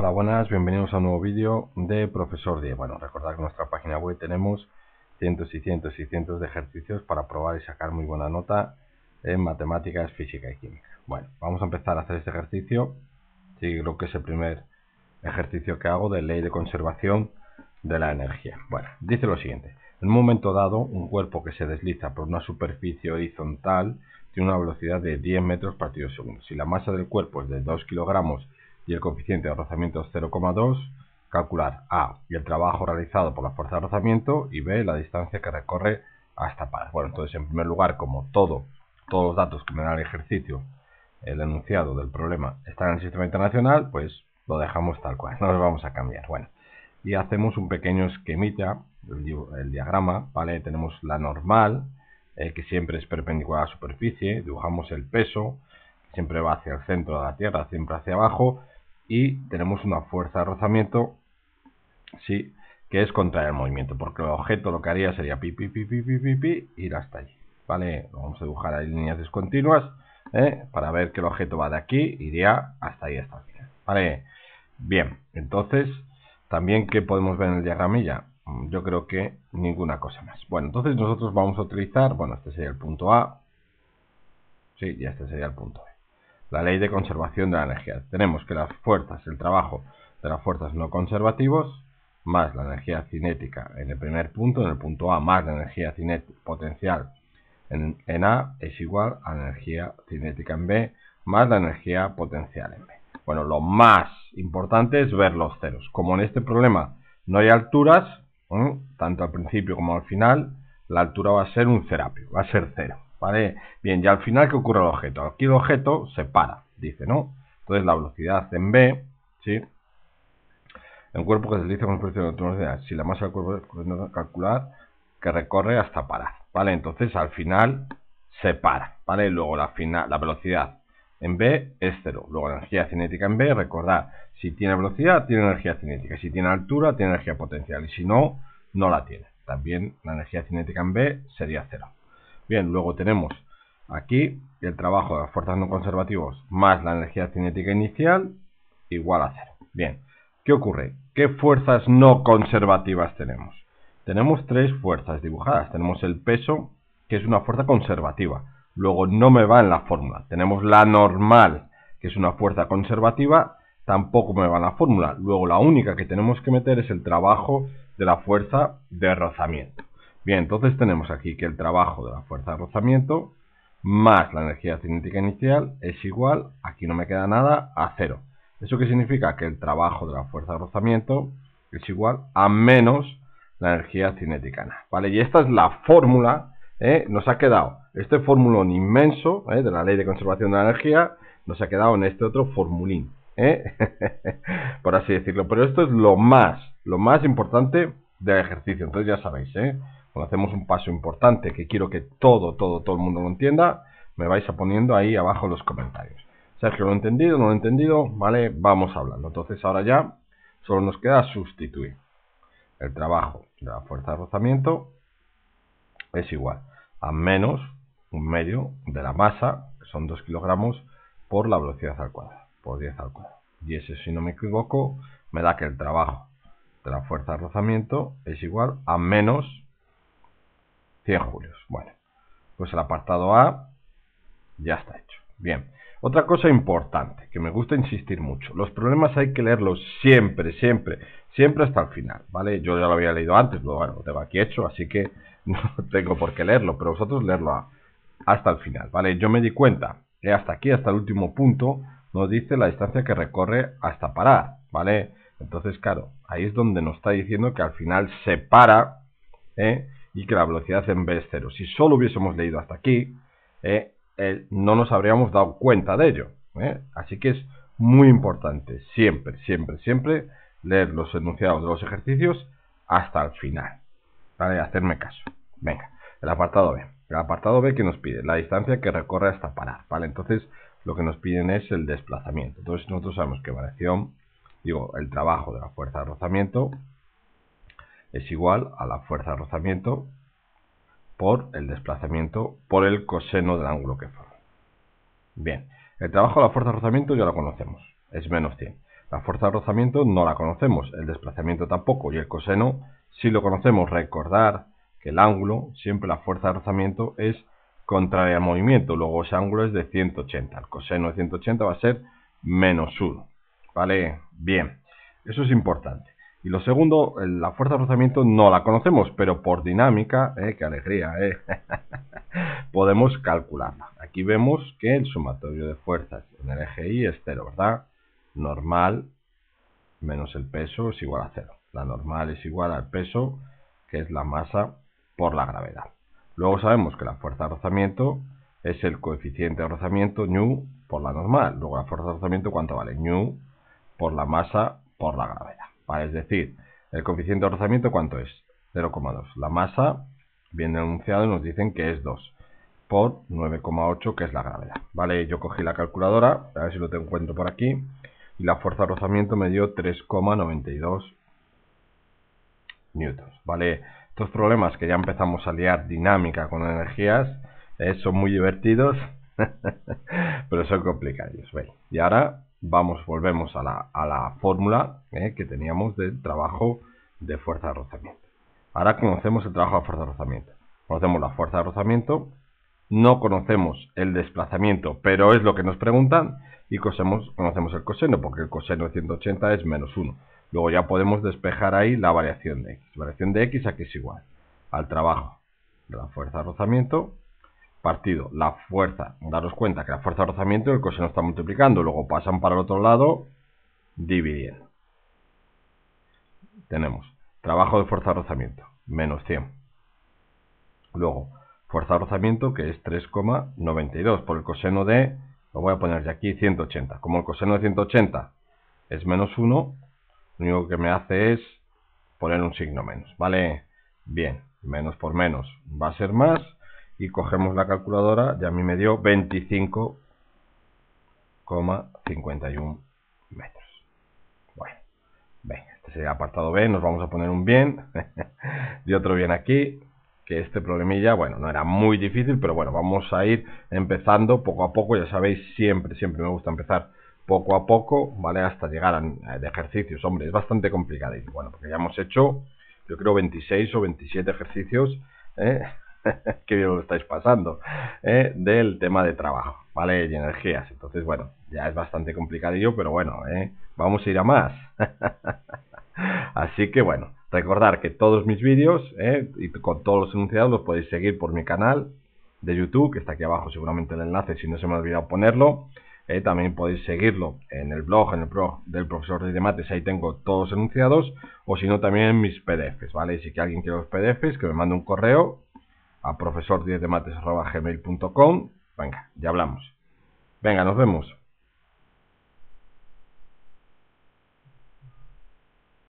Hola, buenas, bienvenidos a un nuevo vídeo de Profesor 10. Bueno, recordad que en nuestra página web tenemos cientos y cientos y cientos de ejercicios para probar y sacar muy buena nota en matemáticas, física y química. Bueno, vamos a empezar a hacer este ejercicio. Sí, creo que es el primer ejercicio que hago de ley de conservación de la energía. Bueno, dice lo siguiente. En un momento dado, un cuerpo que se desliza por una superficie horizontal tiene una velocidad de 10 metros partido segundo. Si la masa del cuerpo es de 2 kilogramos y el coeficiente de rozamiento es 0,2, calcular A y el trabajo realizado por la fuerza de rozamiento y B la distancia que recorre hasta par. Bueno, entonces en primer lugar, como todo, todos los datos que me da el ejercicio, el enunciado del problema está en el sistema internacional, pues lo dejamos tal cual, no lo vamos a cambiar. Bueno, y hacemos un pequeño esquemita, el, el diagrama, ¿vale? Tenemos la normal, eh, que siempre es perpendicular a la superficie, dibujamos el peso, siempre va hacia el centro de la Tierra, siempre hacia abajo, y tenemos una fuerza de rozamiento, sí, que es contra el movimiento, porque el objeto lo que haría sería pi, pi, pi, pi, pi, pi, pi ir hasta allí, ¿vale? Vamos a dibujar ahí líneas discontinuas, ¿eh? para ver que el objeto va de aquí, iría hasta ahí, hasta aquí, ¿vale? Bien, entonces, también que podemos ver en el diagramilla, mm, yo creo que ninguna cosa más. Bueno, entonces nosotros vamos a utilizar, bueno, este sería el punto A, sí, y este sería el punto B la ley de conservación de la energía. Tenemos que las fuerzas, el trabajo de las fuerzas no conservativas, más la energía cinética en el primer punto, en el punto A, más la energía cinética potencial en, en A es igual a la energía cinética en B, más la energía potencial en B. Bueno, lo más importante es ver los ceros. Como en este problema no hay alturas, ¿eh? tanto al principio como al final, la altura va a ser un cerapio, va a ser cero. ¿Vale? Bien, y al final, ¿qué ocurre el objeto? Aquí el objeto se para, dice, ¿no? Entonces la velocidad en B, ¿sí? El cuerpo que se utiliza con presión de si la masa del cuerpo es calcular, que recorre hasta parar, ¿vale? Entonces al final se para, ¿vale? Luego la, final, la velocidad en B es cero. Luego la energía cinética en B, recordad, si tiene velocidad, tiene energía cinética. Si tiene altura, tiene energía potencial. Y si no, no la tiene. También la energía cinética en B sería cero. Bien, luego tenemos aquí el trabajo de las fuerzas no conservativas más la energía cinética inicial igual a cero. Bien, ¿qué ocurre? ¿Qué fuerzas no conservativas tenemos? Tenemos tres fuerzas dibujadas. Tenemos el peso, que es una fuerza conservativa. Luego no me va en la fórmula. Tenemos la normal, que es una fuerza conservativa. Tampoco me va en la fórmula. Luego la única que tenemos que meter es el trabajo de la fuerza de rozamiento. Bien, entonces tenemos aquí que el trabajo de la fuerza de rozamiento más la energía cinética inicial es igual, aquí no me queda nada, a cero. ¿Eso qué significa? Que el trabajo de la fuerza de rozamiento es igual a menos la energía cinética. ¿Vale? Y esta es la fórmula, ¿eh? nos ha quedado este formulón inmenso ¿eh? de la ley de conservación de la energía, nos ha quedado en este otro formulín, ¿eh? por así decirlo. Pero esto es lo más, lo más importante del ejercicio. Entonces ya sabéis, ¿eh? Cuando hacemos un paso importante que quiero que todo, todo, todo el mundo lo entienda, me vais a poniendo ahí abajo en los comentarios. Sergio, ¿lo he entendido? ¿No lo he entendido? Vale, vamos hablando. Entonces ahora ya solo nos queda sustituir. El trabajo de la fuerza de rozamiento es igual a menos un medio de la masa, que son 2 kilogramos, por la velocidad al cuadrado, por 10 al cuadrado. Y ese si no me equivoco, me da que el trabajo de la fuerza de rozamiento es igual a menos 100 julios. Bueno, pues el apartado A ya está hecho. Bien, otra cosa importante que me gusta insistir mucho. Los problemas hay que leerlos siempre, siempre, siempre hasta el final, ¿vale? Yo ya lo había leído antes, pero bueno, lo tengo aquí hecho, así que no tengo por qué leerlo, pero vosotros leerlo hasta el final, ¿vale? Yo me di cuenta que eh, hasta aquí, hasta el último punto, nos dice la distancia que recorre hasta parar, ¿vale? Entonces, claro, ahí es donde nos está diciendo que al final se para ¿eh? y que la velocidad en B es cero. Si solo hubiésemos leído hasta aquí, ¿eh? Eh, no nos habríamos dado cuenta de ello. Así que es muy importante siempre, siempre, siempre leer los enunciados de los ejercicios hasta el final. ¿Vale? Hacerme caso. Venga, el apartado B. El apartado B que nos pide la distancia que recorre hasta parar. ¿Vale? Entonces lo que nos piden es el desplazamiento. Entonces nosotros sabemos que variación digo, el trabajo de la fuerza de rozamiento es igual a la fuerza de rozamiento por el desplazamiento por el coseno del ángulo que forma. Bien, el trabajo de la fuerza de rozamiento ya lo conocemos, es menos 100. La fuerza de rozamiento no la conocemos, el desplazamiento tampoco y el coseno sí lo conocemos. Recordar que el ángulo, siempre la fuerza de rozamiento es contraria al movimiento, luego ese ángulo es de 180, el coseno de 180 va a ser menos 1. ¿Vale? Bien, eso es importante. Y lo segundo, la fuerza de rozamiento no la conocemos, pero por dinámica, eh, qué alegría, eh, podemos calcularla. Aquí vemos que el sumatorio de fuerzas en el eje Y es cero, ¿verdad? Normal menos el peso es igual a cero. La normal es igual al peso, que es la masa por la gravedad. Luego sabemos que la fuerza de rozamiento es el coeficiente de rozamiento new por la normal. Luego la fuerza de rozamiento, ¿cuánto vale? Nu por la masa por la gravedad. ¿vale? Es decir, el coeficiente de rozamiento, ¿cuánto es? 0,2. La masa, bien denunciado, nos dicen que es 2 por 9,8, que es la gravedad. ¿Vale? Yo cogí la calculadora, a ver si lo en encuentro por aquí. Y la fuerza de rozamiento me dio 3,92 newtons. ¿Vale? Estos problemas que ya empezamos a liar dinámica con energías eh, son muy divertidos Pero son complicados. Y ahora vamos, volvemos a la, fórmula eh, que teníamos del trabajo de fuerza de rozamiento. Ahora conocemos el trabajo de fuerza de rozamiento. Conocemos la fuerza de rozamiento, no conocemos el desplazamiento, pero es lo que nos preguntan, y conocemos el coseno, porque el coseno de 180 es menos 1. Luego ya podemos despejar ahí la variación de x. Variación de x aquí es igual al trabajo de la fuerza de rozamiento partido la fuerza, daros cuenta que la fuerza de rozamiento el coseno está multiplicando, luego pasan para el otro lado dividiendo. Tenemos trabajo de fuerza de rozamiento, menos 100. Luego, fuerza de rozamiento que es 3,92 por el coseno de, lo voy a poner de aquí, 180. Como el coseno de 180 es menos 1, lo único que me hace es poner un signo menos, ¿vale? Bien, menos por menos va a ser más y cogemos la calculadora y a mí me dio 25,51 metros. Bueno, este sería el apartado B, nos vamos a poner un bien y otro bien aquí, que este problemilla, bueno, no era muy difícil, pero bueno, vamos a ir empezando poco a poco, ya sabéis, siempre, siempre me gusta empezar poco a poco, ¿vale? Hasta llegar a, de ejercicios, hombre, es bastante complicado, Y bueno, porque ya hemos hecho, yo creo, 26 o 27 ejercicios, ¿eh? qué bien lo estáis pasando, ¿eh? del tema de trabajo, ¿vale? Y energías. Entonces, bueno, ya es bastante complicadillo, pero bueno, ¿eh? vamos a ir a más. Así que bueno, recordar que todos mis vídeos ¿eh? y con todos los enunciados los podéis seguir por mi canal de YouTube, que está aquí abajo seguramente el enlace, si no se me ha olvidado ponerlo. también podéis seguirlo en el blog, en el blog del profesor de mates, ahí tengo todos los enunciados, o si no también en mis PDFs, ¿vale? si que alguien quiere los PDFs, que me mande un correo a profesor 10 Venga, ya hablamos. Venga, nos vemos.